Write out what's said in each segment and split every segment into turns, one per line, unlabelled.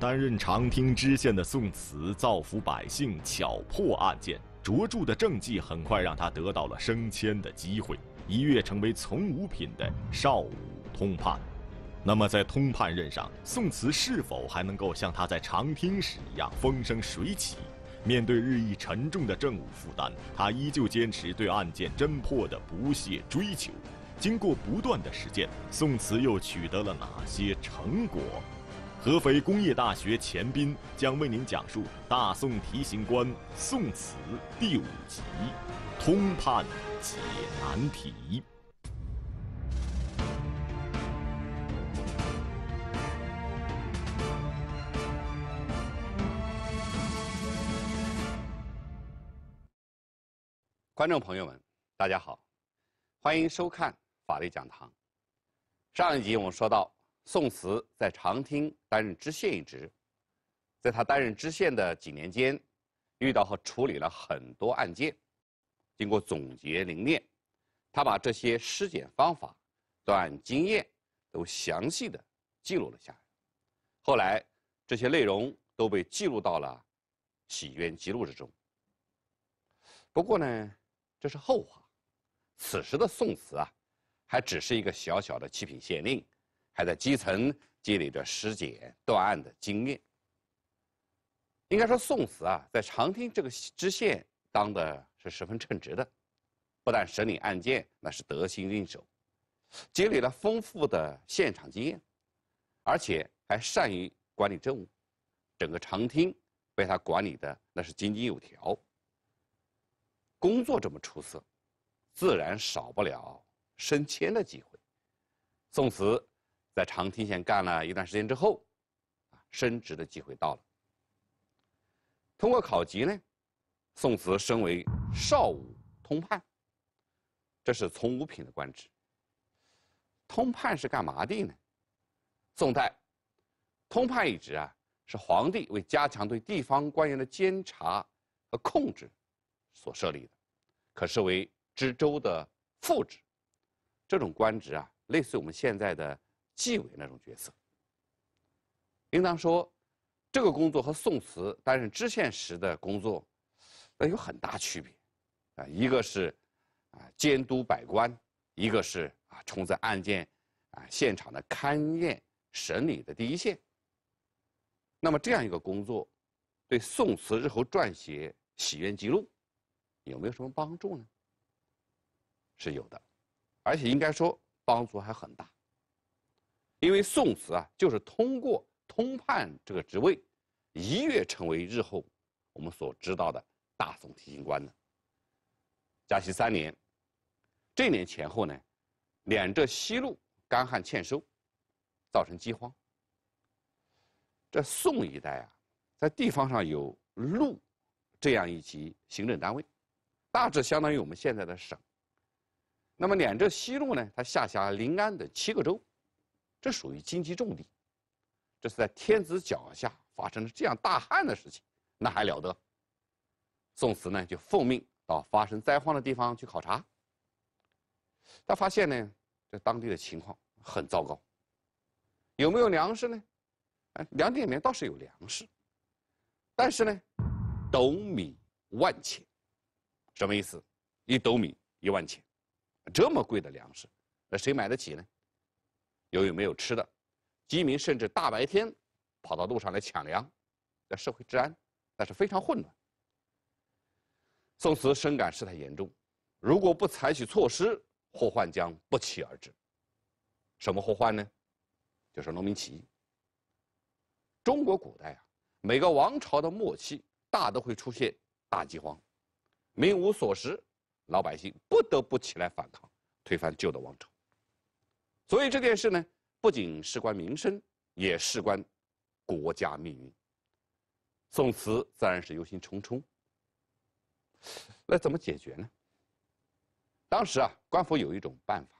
担任长汀知县的宋慈，造福百姓、巧破案件，卓著的政绩很快让他得到了升迁的机会，一跃成为从五品的少武通判。那么，在通判任上，宋慈是否还能够像他在长汀时一样风生水起？面对日益沉重的政务负担，他依旧坚持对案件侦破的不懈追求。经过不断的实践，宋慈又取得了哪些成果？合肥工业大学钱斌将为您讲述《大宋提刑官》宋慈》第五集：通判解难题。
观众朋友们，大家好，欢迎收看法律讲堂。上一集我们说到。宋慈在长汀担任知县一职，在他担任知县的几年间，遇到和处理了很多案件，经过总结凝练，他把这些尸检方法、断案经验，都详细的记录了下来。后来，这些内容都被记录到了《洗冤集录》之中。不过呢，这是后话，此时的宋慈啊，还只是一个小小的七品县令。还在基层积累着尸检断案的经验。应该说，宋慈啊，在长汀这个知县当的是十分称职的，不但审理案件那是得心应手，积累了丰富的现场经验，而且还善于管理政务，整个长汀被他管理的那是井井有条。工作这么出色，自然少不了升迁的机会。宋慈。在长汀县干了一段时间之后，啊，升职的机会到了。通过考级呢，宋慈升为少武通判。这是从五品的官职。通判是干嘛的呢？宋代，通判一职啊，是皇帝为加强对地方官员的监察和控制所设立的，可视为知州的副职。这种官职啊，类似我们现在的。纪委那种角色，应当说，这个工作和宋慈担任知县时的工作，那有很大区别，啊，一个是啊监督百官，一个是啊冲在案件啊现场的勘验审理的第一线。那么这样一个工作，对宋慈日后撰写《洗冤集录》，有没有什么帮助呢？是有的，而且应该说帮助还很大。因为宋慈啊，就是通过通判这个职位，一跃成为日后我们所知道的大宋提刑官的。嘉熙三年，这年前后呢，两浙西路干旱欠收，造成饥荒。这宋一代啊，在地方上有路这样一级行政单位，大致相当于我们现在的省。那么两浙西路呢，它下辖临安的七个州。这属于经济重地，这是在天子脚下发生了这样大旱的事情，那还了得？宋慈呢就奉命到发生灾荒的地方去考察。他发现呢，这当地的情况很糟糕。有没有粮食呢？哎，粮店里面倒是有粮食，但是呢，斗米万钱，什么意思？一斗米一万钱，这么贵的粮食，那谁买得起呢？由于没有吃的，饥民甚至大白天跑到路上来抢粮，那社会治安那是非常混乱。宋慈深感事态严重，如果不采取措施，祸患将不期而至。什么祸患呢？就是农民起义。中国古代啊，每个王朝的末期大都会出现大饥荒，民无所食，老百姓不得不起来反抗，推翻旧的王朝。所以这件事呢，不仅事关民生，也事关国家命运。宋慈自然是忧心忡忡。那怎么解决呢？当时啊，官府有一种办法，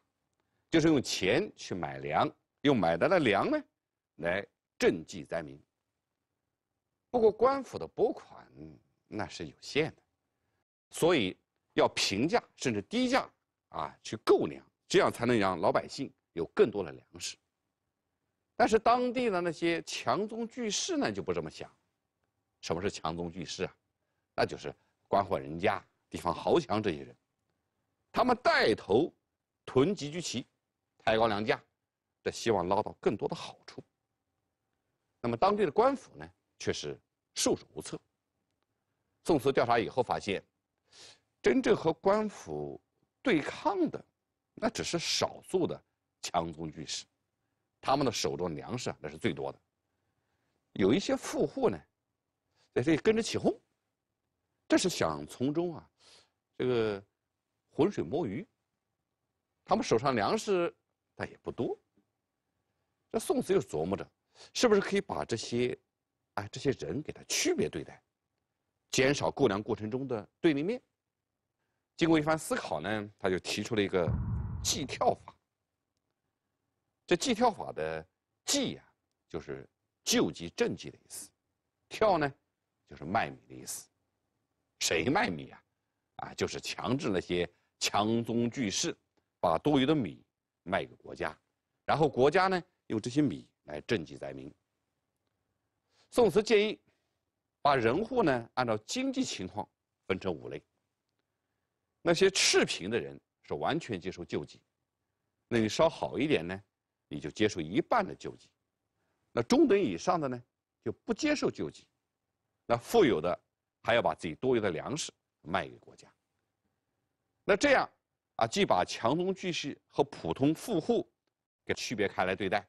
就是用钱去买粮，用买来的粮呢，来赈济灾民。不过官府的拨款那是有限的，所以要平价甚至低价啊去购粮，这样才能让老百姓。有更多的粮食，但是当地的那些强宗巨势呢就不这么想。什么是强宗巨势啊？那就是官宦人家、地方豪强这些人，他们带头囤积居奇、抬高粮价，这希望捞到更多的好处。那么当地的官府呢，却是束手无策。宋慈调查以后发现，真正和官府对抗的，那只是少数的。强攻巨室，他们的手中粮食啊那是最多的。有一些富户呢，在这里跟着起哄，这是想从中啊，这个浑水摸鱼。他们手上粮食，但也不多。这宋慈又琢磨着，是不是可以把这些，哎，这些人给他区别对待，减少购粮过程中的对立面。经过一番思考呢，他就提出了一个计票法。这“计粜法”的“计”呀，就是救济赈济的意思；“跳呢，就是卖米的意思。谁卖米啊？啊，就是强制那些强宗巨室，把多余的米卖给国家，然后国家呢用这些米来赈济灾民。宋慈建议，把人户呢按照经济情况分成五类。那些赤贫的人是完全接受救济，那你稍好一点呢？你就接受一半的救济，那中等以上的呢，就不接受救济，那富有的还要把自己多余的粮食卖给国家。那这样啊，既把强农巨细和普通富户给区别开来对待，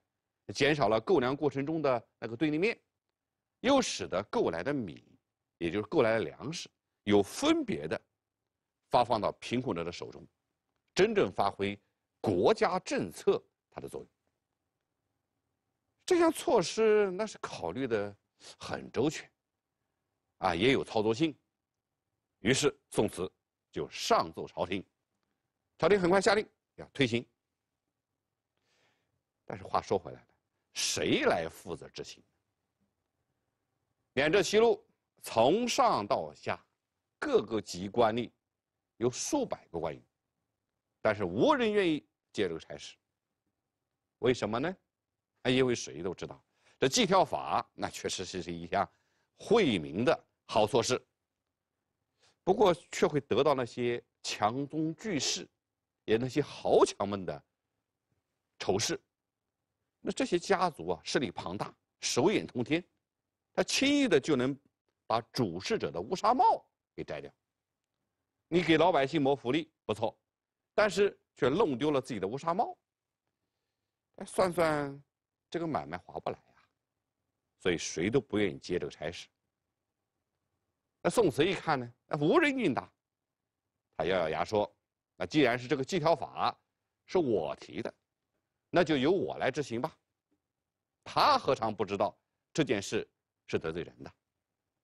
减少了购粮过程中的那个对立面，又使得购来的米，也就是购来的粮食，有分别的发放到贫困者的手中，真正发挥国家政策它的作用。这项措施那是考虑的很周全，啊，也有操作性。于是宋慈就上奏朝廷，朝廷很快下令要推行。但是话说回来了，谁来负责执行？绵州西路从上到下各个级官吏有数百个官员，但是无人愿意接这个差事。为什么呢？哎，因为谁都知道，这计票法那确实是是一项惠民的好措施。不过却会得到那些强中巨势，也那些豪强们的仇视。那这些家族啊，势力庞大，手眼通天，他轻易的就能把主事者的乌纱帽给摘掉。你给老百姓谋福利不错，但是却弄丢了自己的乌纱帽。哎，算算。这个买卖划不来呀，所以谁都不愿意接这个差事。那宋慈一看呢，那无人应答，他咬咬牙说：“那既然是这个计条法是我提的，那就由我来执行吧。”他何尝不知道这件事是得罪人的，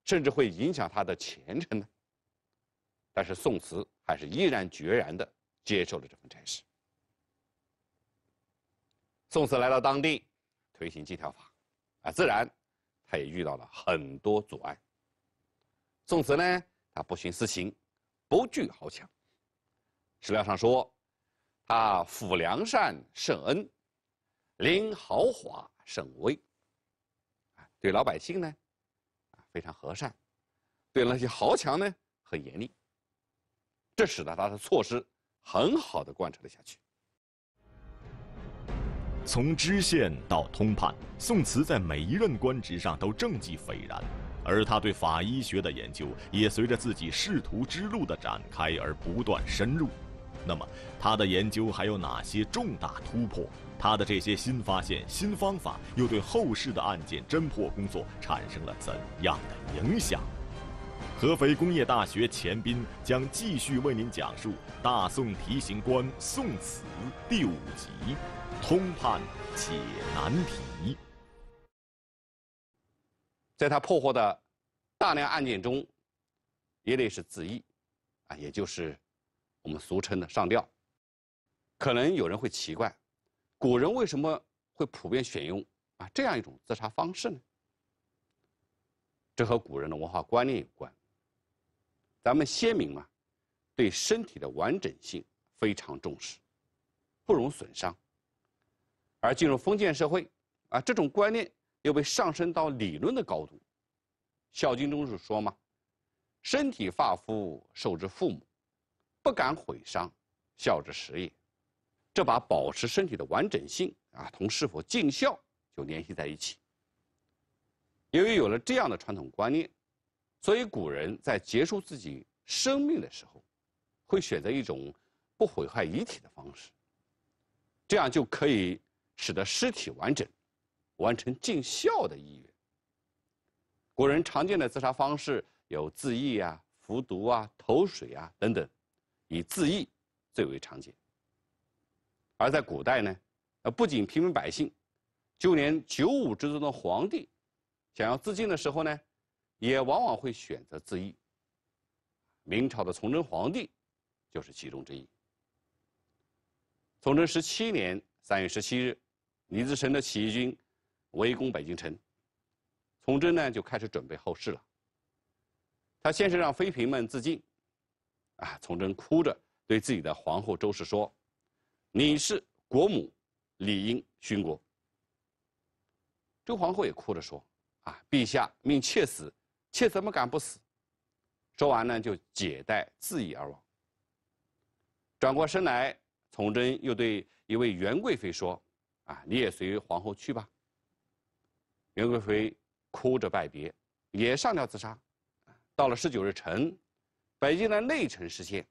甚至会影响他的前程呢？但是宋慈还是毅然决然的接受了这份差事。宋慈来到当地。推行借条法，啊，自然，他也遇到了很多阻碍。宋慈呢，他不徇私情，不惧豪强。史料上说，他抚良善甚恩，临豪华甚威。对老百姓呢，啊，非常和善；对那些豪强呢，很严厉。这使得他的措施很好的贯彻了下
去。从知县到通判，宋慈在每一任官职上都政绩斐然，而他对法医学的研究也随着自己仕途之路的展开而不断深入。那么，他的研究还有哪些重大突破？他的这些新发现、新方法又对后世的案件侦破工作产生了怎样的影响？合肥工业大学钱斌将继续为您讲述《大宋提刑官》宋慈第五集。通判解难题，
在他破获的大量案件中，一类是自缢，啊，也就是我们俗称的上吊。可能有人会奇怪，古人为什么会普遍选用啊这样一种自杀方式呢？这和古人的文化观念有关。咱们先民嘛，对身体的完整性非常重视，不容损伤。而进入封建社会，啊，这种观念又被上升到理论的高度。《孝经》中是说嘛：“身体发肤，受之父母，不敢毁伤，孝之始也。”这把保持身体的完整性啊，同是否尽孝就联系在一起。由于有了这样的传统观念，所以古人在结束自己生命的时候，会选择一种不毁坏遗体的方式，这样就可以。使得尸体完整，完成尽孝的意愿。古人常见的自杀方式有自缢啊、服毒啊、投水啊等等，以自缢最为常见。而在古代呢，呃，不仅平民百姓，就连九五之尊的皇帝，想要自尽的时候呢，也往往会选择自缢。明朝的崇祯皇帝就是其中之一。崇祯十七年三月十七日。李自成的起义军围攻北京城，崇祯呢就开始准备后事了。他先是让妃嫔们自尽，啊，崇祯哭着对自己的皇后周氏说：“你是国母，理应殉国。”周皇后也哭着说：“啊，陛下命妾死，妾怎么敢不死？”说完呢，就解带自缢而亡。转过身来，崇祯又对一位袁贵妃说。啊，你也随皇后去吧。袁贵妃哭着拜别，也上吊自杀。到了十九日晨，北京的内城失陷，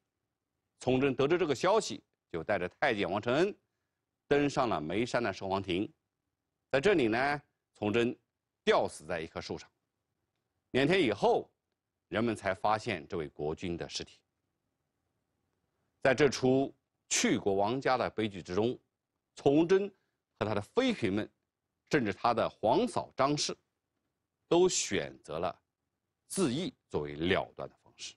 崇祯得知这个消息，就带着太监王承恩登上了眉山的寿皇亭，在这里呢，崇祯吊死在一棵树上。两天以后，人们才发现这位国君的尸体。在这出去国亡家的悲剧之中，崇祯。和他的妃嫔们，甚至他的皇嫂张氏，都选择了自缢作为了断的方式。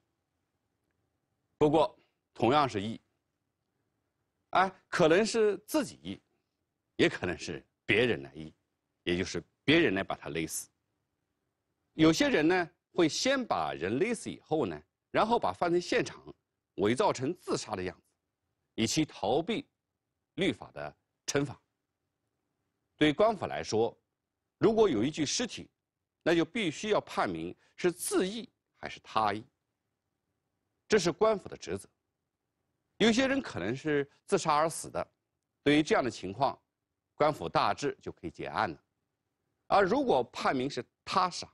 不过，同样是义。哎，可能是自己义，也可能是别人来义，也就是别人来把他勒死。有些人呢，会先把人勒死以后呢，然后把犯罪现场伪造成自杀的样子，以其逃避律法的惩罚。对官府来说，如果有一具尸体，那就必须要判明是自缢还是他缢。这是官府的职责。有些人可能是自杀而死的，对于这样的情况，官府大致就可以结案了。而如果判明是他杀，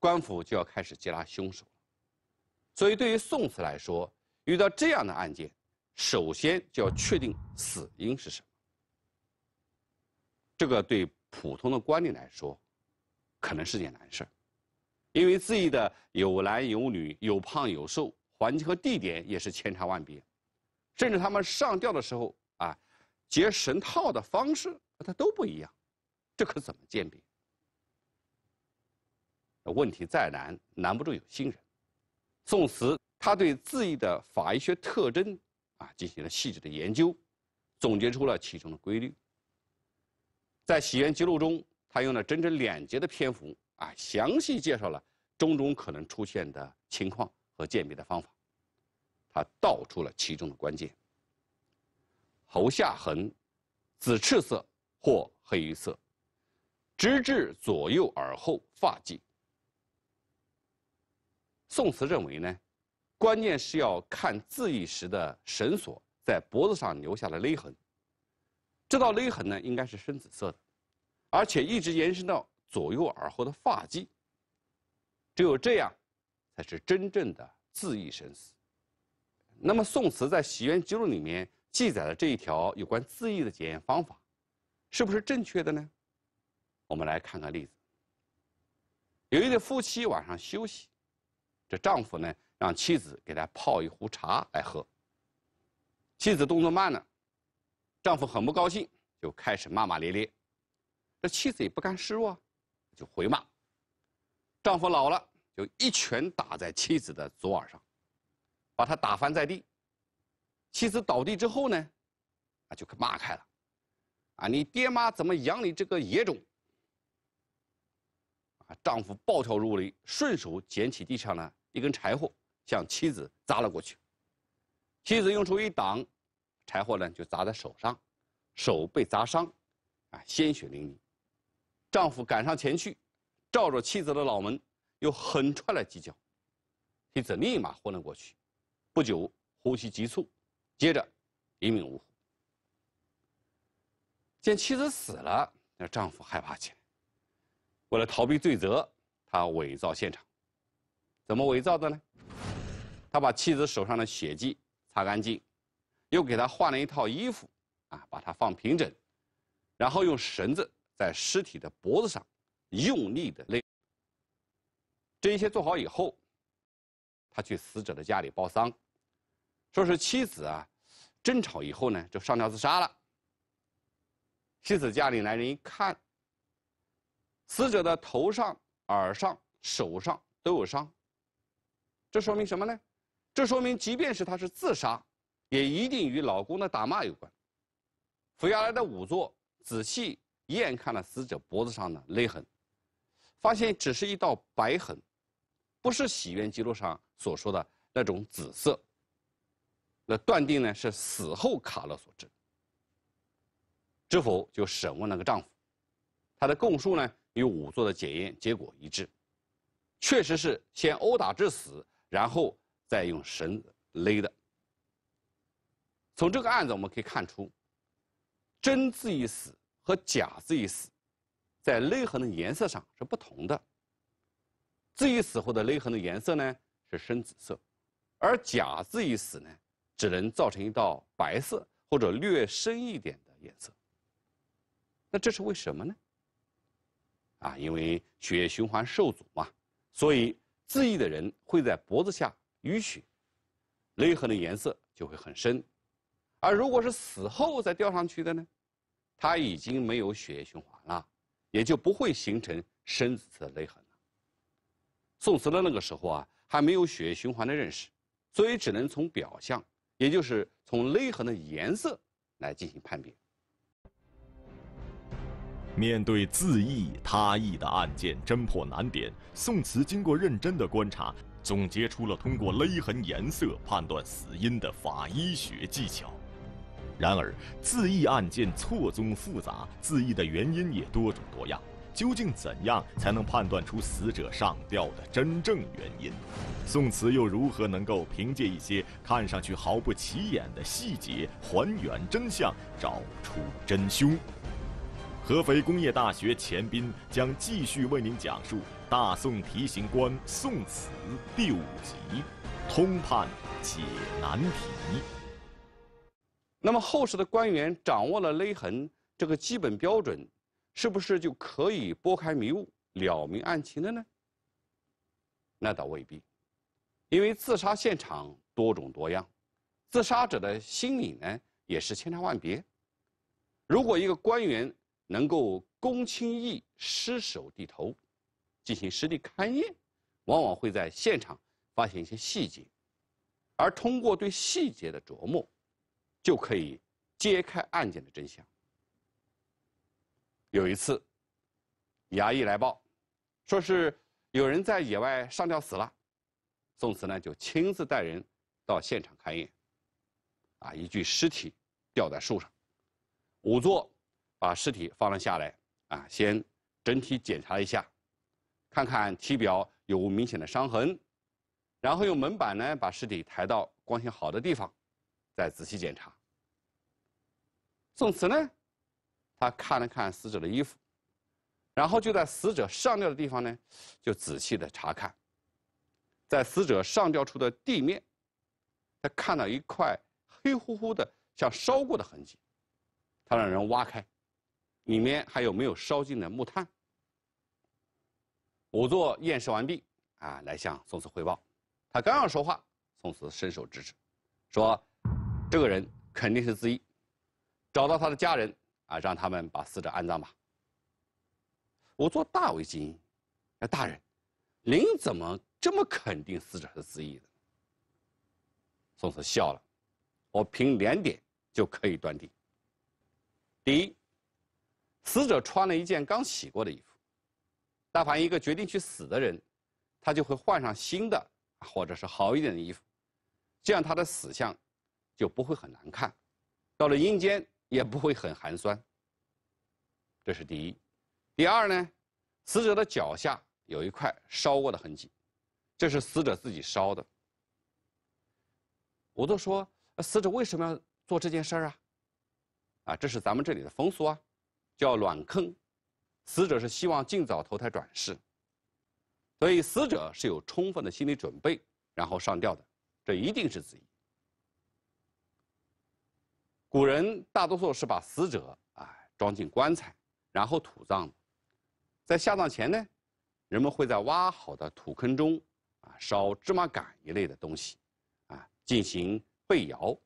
官府就要开始缉拿凶手了。所以，对于宋慈来说，遇到这样的案件，首先就要确定死因是什么。这个对普通的官吏来说，可能是件难事儿，因为自缢的有男有女，有胖有瘦，环境和地点也是千差万别，甚至他们上吊的时候啊，结绳套的方式它都不一样，这可怎么鉴别？问题再难，难不住有心人。宋慈他对自缢的法医学特征啊进行了细致的研究，总结出了其中的规律。在《洗冤集录》中，他用了整整两节的篇幅啊，详细介绍了种种可能出现的情况和鉴别的方法。他道出了其中的关键：喉下痕，紫赤色或黑色，直至左右耳后发际。宋慈认为呢，关键是要看自缢时的绳索在脖子上留下的勒痕。这道勒痕呢，应该是深紫色的，而且一直延伸到左右耳后的发际。只有这样，才是真正的自缢身死。那么，宋慈在《洗冤集录》里面记载的这一条有关自缢的检验方法，是不是正确的呢？我们来看看例子。有一对夫妻晚上休息，这丈夫呢，让妻子给他泡一壶茶来喝。妻子动作慢了。丈夫很不高兴，就开始骂骂咧咧。这妻子也不甘示弱就回骂。丈夫老了，就一拳打在妻子的左耳上，把她打翻在地。妻子倒地之后呢，啊，就给骂开了。啊，你爹妈怎么养你这个野种？啊！丈夫暴跳如雷，顺手捡起地上的一根柴火，向妻子砸了过去。妻子用手一挡。柴火呢，就砸在手上，手被砸伤，啊，鲜血淋漓。丈夫赶上前去，照着妻子的脑门又狠踹了几脚，妻子立马昏了过去，不久呼吸急促，接着一命呜呼。见妻子死了，那丈夫害怕起来，为了逃避罪责，他伪造现场，怎么伪造的呢？他把妻子手上的血迹擦干净。又给他换了一套衣服，啊，把它放平整，然后用绳子在尸体的脖子上用力的勒。这一切做好以后，他去死者的家里报丧，说是妻子啊，争吵以后呢，就上吊自杀了。妻子家里来人一看，死者的头上、耳上、手上都有伤，这说明什么呢？这说明即便是他是自杀。也一定与老公的打骂有关。府下来的仵作仔细验看了死者脖子上的勒痕，发现只是一道白痕，不是洗冤记录上所说的那种紫色。那断定呢是死后卡勒所致。知府就审问那个丈夫，他的供述呢与仵作的检验结果一致，确实是先殴打致死，然后再用绳勒的。从这个案子我们可以看出，真字息死和假字息死，在勒痕的颜色上是不同的。字息死后的勒痕的颜色呢是深紫色，而假字息死呢只能造成一道白色或者略深一点的颜色。那这是为什么呢？啊，因为血液循环受阻嘛，所以自缢的人会在脖子下淤血，勒痕的颜色就会很深。而如果是死后再吊上去的呢，他已经没有血液循环了，也就不会形成深色勒痕了。宋慈的那个时候啊，还没有血液循环的认识，所以只能从表象，也就是从勒痕的颜色
来进行判别。面对自缢、他缢的案件侦破难点，宋慈经过认真的观察，总结出了通过勒痕颜色判断死因的法医学技巧。然而，自缢案件错综复杂，自缢的原因也多种多样。究竟怎样才能判断出死者上吊的真正原因？宋慈又如何能够凭借一些看上去毫不起眼的细节还原真相，找出真凶？合肥工业大学钱斌将继续为您讲述《大宋提刑官·宋慈》第五集：通判解难题。那么后世
的官员掌握了勒痕这个基本标准，是不是就可以拨开迷雾了明案情了呢？那倒未必，因为自杀现场多种多样，自杀者的心理呢也是千差万别。如果一个官员能够躬亲易失手地头，进行实地勘验，往往会在现场发现一些细节，而通过对细节的琢磨。就可以揭开案件的真相。有一次，衙役来报，说是有人在野外上吊死了。宋慈呢就亲自带人到现场勘验。啊，一具尸体吊在树上，仵作把尸体放了下来，啊，先整体检查一下，看看体表有无明显的伤痕，然后用门板呢把尸体抬到光线好的地方。再仔细检查。宋慈呢，他看了看死者的衣服，然后就在死者上吊的地方呢，就仔细的查看。在死者上吊处的地面，他看到一块黑乎乎的，像烧过的痕迹。他让人挖开，里面还有没有烧尽的木炭。仵作验尸完毕，啊，来向宋慈汇报。他刚要说话，宋慈伸手制止，说。这个人肯定是自缢，找到他的家人啊，让他们把死者安葬吧。我做大为惊，哎，大人，您怎么这么肯定死者是自缢的？宋慈笑了，我凭两点就可以断定。第一，死者穿了一件刚洗过的衣服，但凡一个决定去死的人，他就会换上新的或者是好一点的衣服，这样他的死相。就不会很难看，到了阴间也不会很寒酸。这是第一，第二呢，死者的脚下有一块烧过的痕迹，这是死者自己烧的。我都说死者为什么要做这件事儿啊？啊，这是咱们这里的风俗啊，叫卵坑，死者是希望尽早投胎转世，所以死者是有充分的心理准备，然后上吊的，这一定是子怡。古人大多数是把死者啊装进棺材，然后土葬。在下葬前呢，人们会在挖好的土坑中啊烧芝麻杆一类的东西，啊进行焙窑，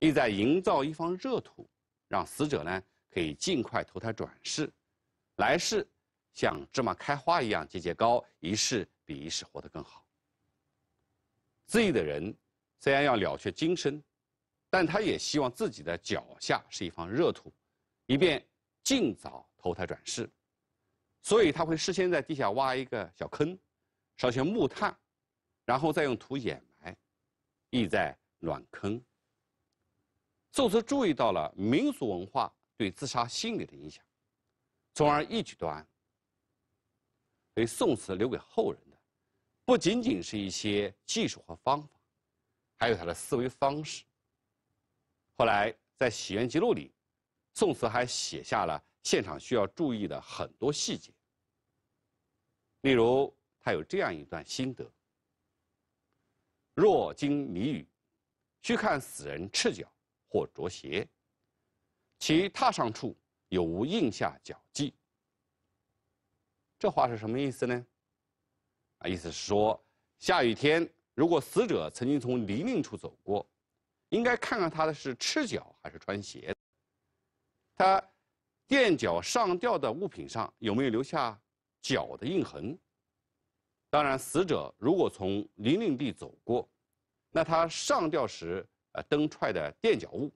意在营造一方热土，让死者呢可以尽快投胎转世，来世像芝麻开花一样节节高，一世比一世活得更好。自缢的人虽然要了却今生。但他也希望自己的脚下是一方热土，以便尽早投胎转世，所以他会事先在地下挖一个小坑，烧些木炭，然后再用土掩埋，意在暖坑。宋慈注意到了民俗文化对自杀心理的影响，从而一举断案。所以，宋词留给后人的不仅仅是一些技术和方法，还有他的思维方式。后来在《洗冤集录》里，宋慈还写下了现场需要注意的很多细节，例如他有这样一段心得：“若经谜语，须看死人赤脚或着鞋，其踏上处有无印下脚迹。”这话是什么意思呢？啊，意思是说，下雨天如果死者曾经从泥泞处走过。应该看看他的是赤脚还是穿鞋。他垫脚上吊的物品上有没有留下脚的印痕？当然，死者如果从林林地走过，那他上吊时呃蹬踹的垫脚物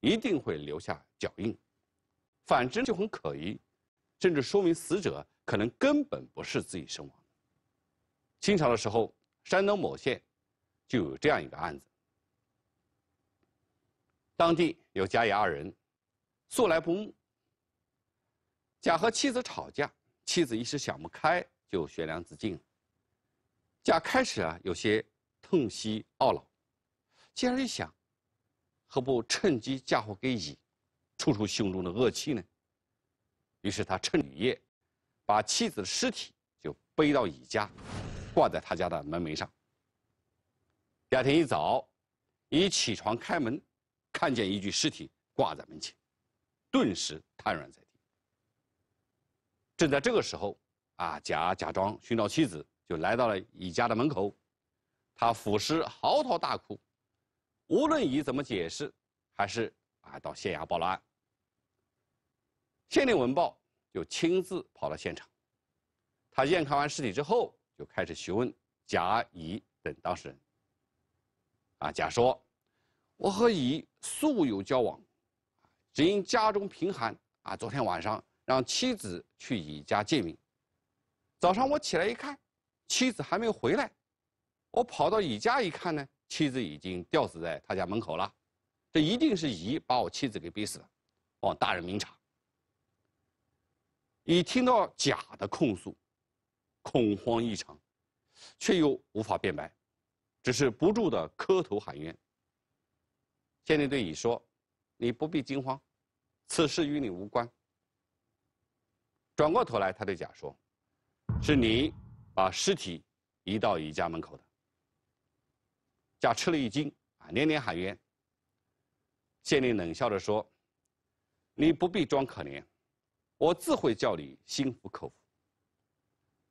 一定会留下脚印，反之就很可疑，甚至说明死者可能根本不是自己身亡。清朝的时候，山东某县就有这样一个案子。当地有甲乙二人，素来不睦。甲和妻子吵架，妻子一时想不开，就悬梁自尽了。甲开始啊有些痛惜懊恼，竟然一想，何不趁机嫁祸给乙，出出胸中的恶气呢？于是他趁雨夜，把妻子的尸体就背到乙家，挂在他家的门楣上。第二天一早，乙起床开门。看见一具尸体挂在门前，顿时瘫软在地。正在这个时候，啊，甲假装寻找妻子，就来到了乙家的门口，他俯尸嚎啕大哭。无论乙怎么解释，还是啊，到县衙报了案。县令文报，就亲自跑到现场。他验看完尸体之后，就开始询问甲、乙等当事人。啊，甲说：“我和乙。”素有交往，只因家中贫寒啊。昨天晚上让妻子去乙家借米，早上我起来一看，妻子还没回来。我跑到乙家一看呢，妻子已经吊死在他家门口了。这一定是乙把我妻子给逼死了。望大人明察。乙听到甲的控诉，恐慌异常，却又无法辩白，只是不住的磕头喊冤。县令队乙说：“你不必惊慌，此事与你无关。”转过头来，他对甲说：“是你把尸体移到乙家门口的。”甲吃了一惊，啊，连连喊冤。县令冷笑着说：“你不必装可怜，我自会叫你心服口服。”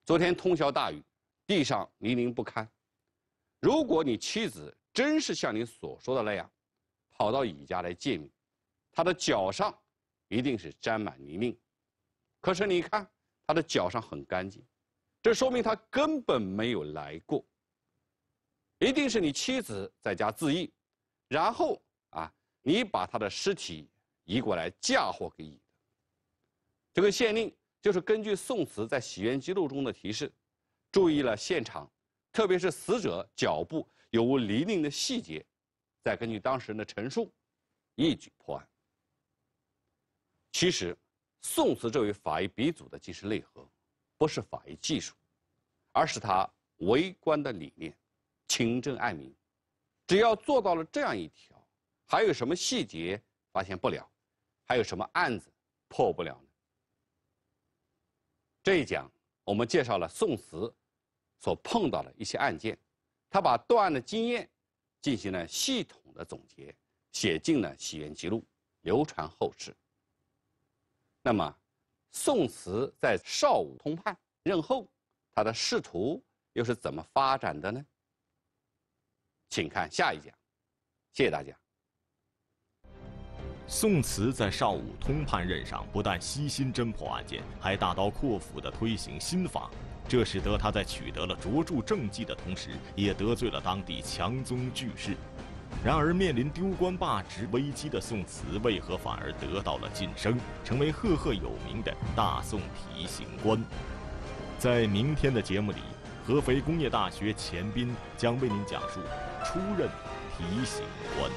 昨天通宵大雨，地上泥泞不堪。如果你妻子真是像你所说的那样，跑到乙家来见你，他的脚上一定是沾满泥泞，可是你看他的脚上很干净，这说明他根本没有来过。一定是你妻子在家自缢，然后啊，你把他的尸体移过来嫁祸给乙。这个县令就是根据宋慈在《洗冤集录》中的提示，注意了现场，特别是死者脚部有无泥泞的细节。再根据当事人的陈述，一举破案。其实，宋慈这位法医鼻祖的基石内核，不是法医技术，而是他为官的理念，勤政爱民。只要做到了这样一条，还有什么细节发现不了？还有什么案子破不了呢？这一讲，我们介绍了宋慈所碰到的一些案件，他把断案的经验。进行了系统的总结，写进了《洗冤集录》，流传后世。那么，宋慈在邵武通判任后，他的仕途又是怎么发展的呢？
请看下一讲。谢谢大家。宋慈在邵武通判任上，不但悉心侦破案件，还大刀阔斧的推行新法。这使得他在取得了卓著政绩的同时，也得罪了当地强宗巨氏。然而，面临丢官罢职危机的宋慈，为何反而得到了晋升，成为赫赫有名的大宋提刑官？在明天的节目里，合肥工业大学钱斌将为您讲述出任提刑官。